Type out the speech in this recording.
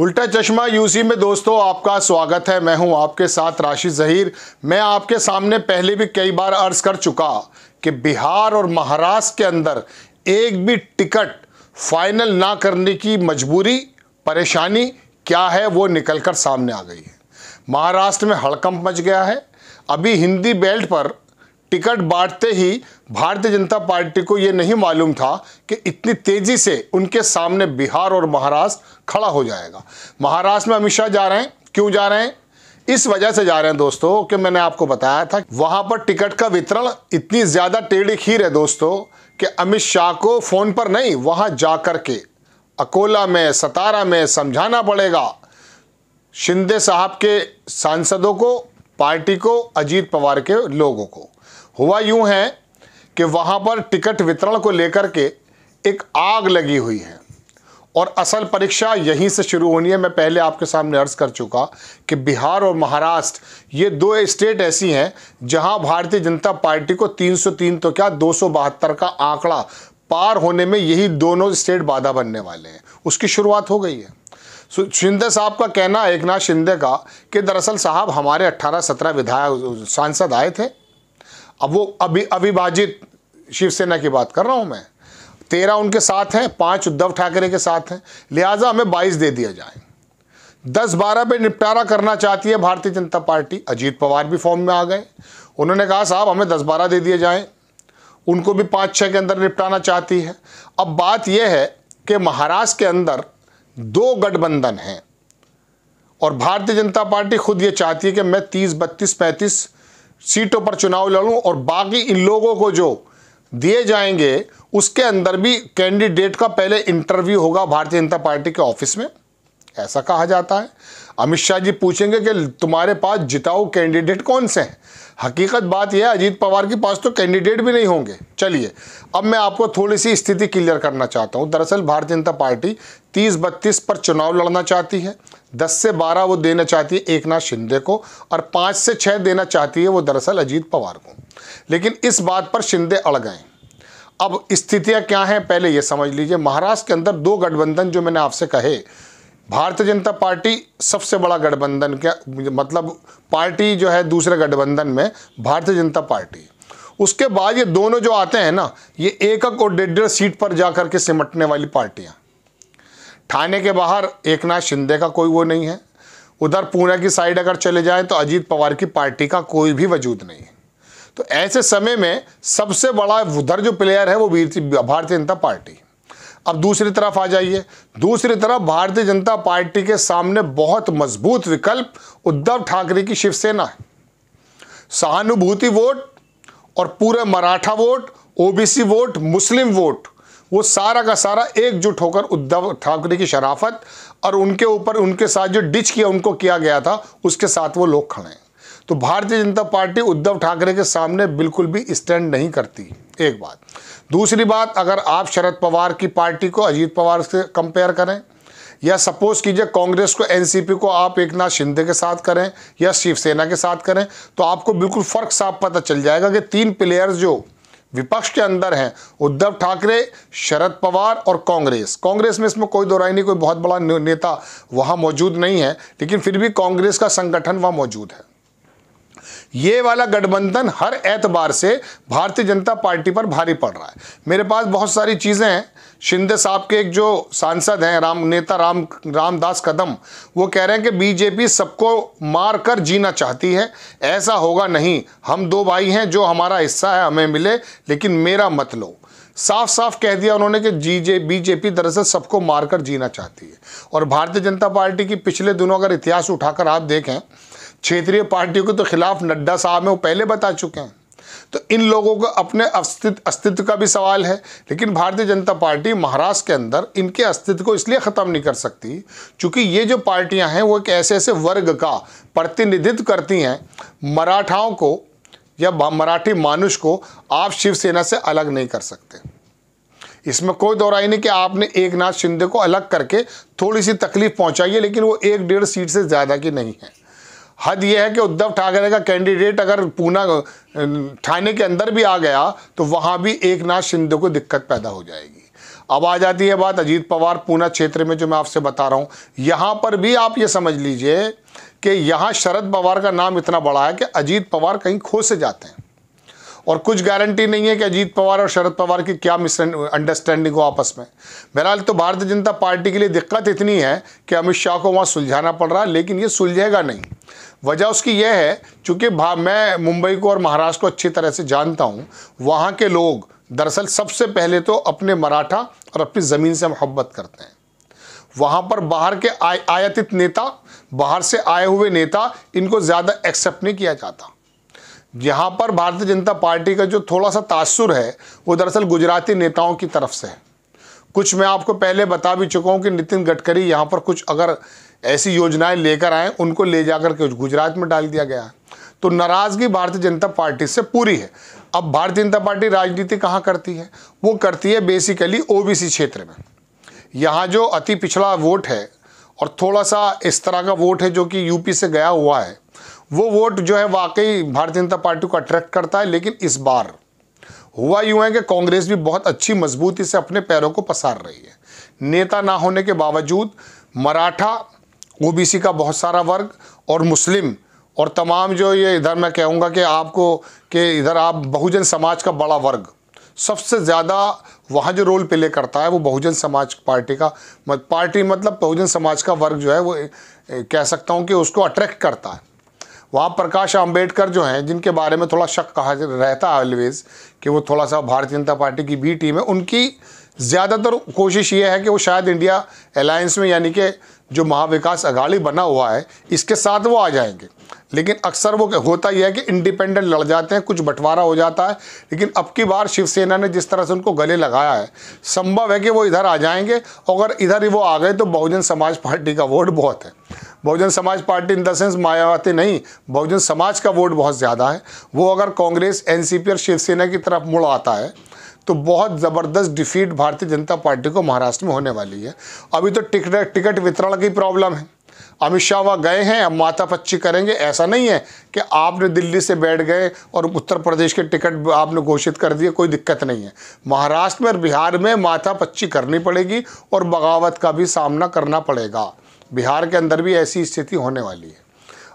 उल्टा चश्मा यूसी में दोस्तों आपका स्वागत है मैं हूं आपके साथ राशि जहीर मैं आपके सामने पहले भी कई बार अर्ज कर चुका कि बिहार और महाराष्ट्र के अंदर एक भी टिकट फाइनल ना करने की मजबूरी परेशानी क्या है वो निकल कर सामने आ गई है महाराष्ट्र में हड़कंप मच गया है अभी हिंदी बेल्ट पर टिकट बांटते ही भारतीय जनता पार्टी को ये नहीं मालूम था कि इतनी तेज़ी से उनके सामने बिहार और महाराष्ट्र खड़ा हो जाएगा महाराष्ट्र में अमित शाह जा रहे हैं क्यों जा रहे हैं इस वजह से जा रहे हैं दोस्तों कि मैंने आपको बताया था वहां पर टिकट का वितरण इतनी ज़्यादा टेढ़ी खीर है दोस्तों कि अमित शाह को फ़ोन पर नहीं वहां जाकर के अकोला में सतारा में समझाना पड़ेगा शिंदे साहब के सांसदों को पार्टी को अजीत पवार के लोगों को हुआ यूं है कि वहां पर टिकट वितरण को लेकर के एक आग लगी हुई है और असल परीक्षा यहीं से शुरू होनी है मैं पहले आपके सामने अर्ज कर चुका कि बिहार और महाराष्ट्र ये दो स्टेट ऐसी हैं जहां भारतीय जनता पार्टी को 303 तो क्या दो का आंकड़ा पार होने में यही दोनों स्टेट बाधा बनने वाले हैं उसकी शुरुआत हो गई है शिंदे साहब का कहना एक नाथ शिंदे का कि दरअसल साहब हमारे 18-17 विधायक सांसद आए थे अब वो अभी अविभाजित शिवसेना की बात कर रहा हूं मैं तेरह उनके साथ हैं पांच उद्धव ठाकरे के साथ हैं लिहाजा हमें बाईस दे दिया जाए दस बारह पे निपटारा करना चाहती है भारतीय जनता पार्टी अजीत पवार भी फॉर्म में आ गए उन्होंने कहा साहब हमें दस बारह दे दिए जाए उनको भी पांच छः के अंदर निपटाना चाहती है अब बात यह है कि महाराष्ट्र के अंदर दो गठबंधन हैं और भारतीय जनता पार्टी खुद ये चाहती है कि मैं तीस बत्तीस पैंतीस सीटों पर चुनाव लड़ूं और बाकी इन लोगों को जो दिए जाएंगे उसके अंदर भी कैंडिडेट का पहले इंटरव्यू होगा भारतीय जनता पार्टी के ऑफिस में ऐसा कहा जाता है अमित शाह जी पूछेंगे कि तुम्हारे पास जिताऊ कैंडिडेट कौन से हैं हकीकत बात यह है अजीत पवार के पास तो कैंडिडेट भी नहीं होंगे चलिए अब मैं आपको थोड़ी सी स्थिति क्लियर करना चाहता हूँ दरअसल भारतीय जनता पार्टी तीस बत्तीस पर चुनाव लड़ना चाहती है दस से बारह वो देना चाहती है एक नाथ शिंदे को और पाँच से छः देना चाहती है वो दरअसल अजीत पवार को लेकिन इस बात पर शिंदे अड़ गए अब स्थितियाँ क्या हैं पहले ये समझ लीजिए महाराष्ट्र के अंदर दो गठबंधन जो मैंने आपसे कहे भारतीय जनता पार्टी सबसे बड़ा गठबंधन का मतलब पार्टी जो है दूसरे गठबंधन में भारतीय जनता पार्टी उसके बाद ये दोनों जो आते हैं ना ये एक और डेढ़ डेढ़ सीट पर जा कर के सिमटने वाली पार्टियाँ ठाणे के बाहर एक नाथ शिंदे का कोई वो नहीं है उधर पुणे की साइड अगर चले जाए तो अजीत पवार की पार्टी का कोई भी वजूद नहीं तो ऐसे समय में सबसे बड़ा उधर जो प्लेयर है वो भारतीय जनता पार्टी अब दूसरी तरफ आ जाइए दूसरी तरफ भारतीय जनता पार्टी के सामने बहुत मजबूत विकल्प उद्धव ठाकरे की शिवसेना है सहानुभूति वोट और पूरे मराठा वोट ओबीसी वोट मुस्लिम वोट वो सारा का सारा एकजुट होकर उद्धव ठाकरे की शराफत और उनके ऊपर उनके साथ जो डिच किया उनको किया गया था उसके साथ वो लोग खड़े हैं तो भारतीय जनता पार्टी उद्धव ठाकरे के सामने बिल्कुल भी स्टैंड नहीं करती एक बात दूसरी बात अगर आप शरद पवार की पार्टी को अजीत पवार से कंपेयर करें या सपोज कीजिए कांग्रेस को एनसीपी को आप एक नाथ शिंदे के साथ करें या शिवसेना के साथ करें तो आपको बिल्कुल फ़र्क साफ पता चल जाएगा कि तीन प्लेयर्स जो विपक्ष के अंदर हैं उद्धव ठाकरे शरद पवार और कांग्रेस कांग्रेस में इसमें कोई दोराई नहीं कोई बहुत बड़ा नेता वहाँ मौजूद नहीं है लेकिन फिर भी कांग्रेस का संगठन वहाँ मौजूद है ये वाला गठबंधन हर एतबार से भारतीय जनता पार्टी पर भारी पड़ रहा है मेरे पास बहुत सारी चीज़ें हैं शिंदे साहब के एक जो सांसद हैं राम नेता राम रामदास कदम वो कह रहे हैं कि बीजेपी सबको मार कर जीना चाहती है ऐसा होगा नहीं हम दो भाई हैं जो हमारा हिस्सा है हमें मिले लेकिन मेरा मत लो साफ साफ कह दिया उन्होंने कि जी जे बीजेपी दरअसल सबको मारकर जीना चाहती है और भारतीय जनता पार्टी की पिछले दिनों अगर इतिहास उठाकर आप देखें क्षेत्रीय पार्टियों के तो खिलाफ नड्डा साहब हैं वो पहले बता चुके हैं तो इन लोगों का अपने अस्तित्व अस्तित्व का भी सवाल है लेकिन भारतीय जनता पार्टी महाराष्ट्र के अंदर इनके अस्तित्व को इसलिए ख़त्म नहीं कर सकती क्योंकि ये जो पार्टियां हैं वो एक ऐसे ऐसे वर्ग का प्रतिनिधित्व करती हैं मराठाओं को या मराठी मानुष को आप शिवसेना से अलग नहीं कर सकते इसमें कोई दोहराई नहीं कि आपने एक नाथ शिंदे को अलग करके थोड़ी सी तकलीफ पहुंचाई है लेकिन वो एक डेढ़ सीट से ज़्यादा की नहीं है हद यह है कि उद्धव ठाकरे का कैंडिडेट अगर पूना थाने के अंदर भी आ गया तो वहाँ भी एक नाथ शिंदे को दिक्कत पैदा हो जाएगी अब आ जाती है बात अजीत पवार पूना क्षेत्र में जो मैं आपसे बता रहा हूँ यहाँ पर भी आप ये समझ लीजिए कि यहाँ शरद पवार का नाम इतना बड़ा है कि अजीत पवार कहीं खो से जाते हैं और कुछ गारंटी नहीं है कि अजीत पवार और शरद पवार की क्या मिस अंडरस्टैंडिंग हो आपस में बहरहाल तो भारतीय जनता पार्टी के लिए दिक्कत इतनी है कि अमित शाह को वहाँ सुलझाना पड़ रहा है लेकिन ये सुलझेगा नहीं वजह उसकी यह है चूँकि मैं मुंबई को और महाराष्ट्र को अच्छी तरह से जानता हूँ वहाँ के लोग दरअसल सबसे पहले तो अपने मराठा और अपनी ज़मीन से मोहब्बत करते हैं वहाँ पर बाहर के आय आयतित नेता बाहर से आए हुए नेता इनको ज़्यादा एक्सेप्ट नहीं किया जाता यहाँ पर भारतीय जनता पार्टी का जो थोड़ा सा तासुर है वो दरअसल गुजराती नेताओं की तरफ से है कुछ मैं आपको पहले बता भी चुका हूँ कि नितिन गडकरी यहाँ पर कुछ अगर ऐसी योजनाएं लेकर आए उनको ले जाकर के गुजरात में डाल दिया गया तो नाराज़गी भारतीय जनता पार्टी से पूरी है अब भारतीय जनता पार्टी राजनीति कहाँ करती है वो करती है बेसिकली ओबीसी क्षेत्र में यहाँ जो अति पिछड़ा वोट है और थोड़ा सा इस तरह का वोट है जो कि यूपी से गया हुआ है वो वोट जो है वाकई भारतीय जनता पार्टी को अट्रैक्ट करता है लेकिन इस बार हुआ यूँ है कि कांग्रेस भी बहुत अच्छी मजबूती से अपने पैरों को पसार रही है नेता ना होने के बावजूद मराठा ओबीसी का बहुत सारा वर्ग और मुस्लिम और तमाम जो ये इधर मैं कहूँगा कि आपको कि इधर आप बहुजन समाज का बड़ा वर्ग सबसे ज़्यादा वहाँ जो रोल प्ले करता है वो बहुजन समाज पार्टी का मत पार्टी मतलब बहुजन समाज का वर्ग जो है वो कह सकता हूँ कि उसको अट्रैक्ट करता है वहाँ प्रकाश अम्बेडकर जो हैं जिनके बारे में थोड़ा शक कहा रहता है ऑलवेज़ कि वो थोड़ा सा भारतीय जनता पार्टी की बी टीम है उनकी ज़्यादातर कोशिश ये है कि वो शायद इंडिया अलायंस में यानी कि जो महाविकास अघाड़ी बना हुआ है इसके साथ वो आ जाएंगे लेकिन अक्सर वो होता ही है कि इंडिपेंडेंट लड़ जाते हैं कुछ बंटवारा हो जाता है लेकिन अब की बार शिवसेना ने जिस तरह से उनको गले लगाया है संभव है कि वो इधर आ जाएंगे अगर इधर ही वो आ गए तो बहुजन समाज पार्टी का वोट बहुत है Bahujan Samaj party in the sense Mayawati नहीं बहुजन समाज का वोट बहुत ज़्यादा है वो अगर कांग्रेस एनसीपी और शिवसेना की तरफ मुड़ आता है तो बहुत ज़बरदस्त डिफीट भारतीय जनता पार्टी को महाराष्ट्र में होने वाली है अभी तो टिकट टिकट वितरण की प्रॉब्लम है अमित शाह वहाँ गए हैं अब माता पच्ची करेंगे ऐसा नहीं है कि आपने दिल्ली से बैठ गए और उत्तर प्रदेश के टिकट आपने घोषित कर दिए कोई दिक्कत नहीं है महाराष्ट्र में और बिहार में माथा पच्ची करनी पड़ेगी और बगावत का भी सामना करना पड़ेगा बिहार के अंदर भी ऐसी स्थिति होने वाली है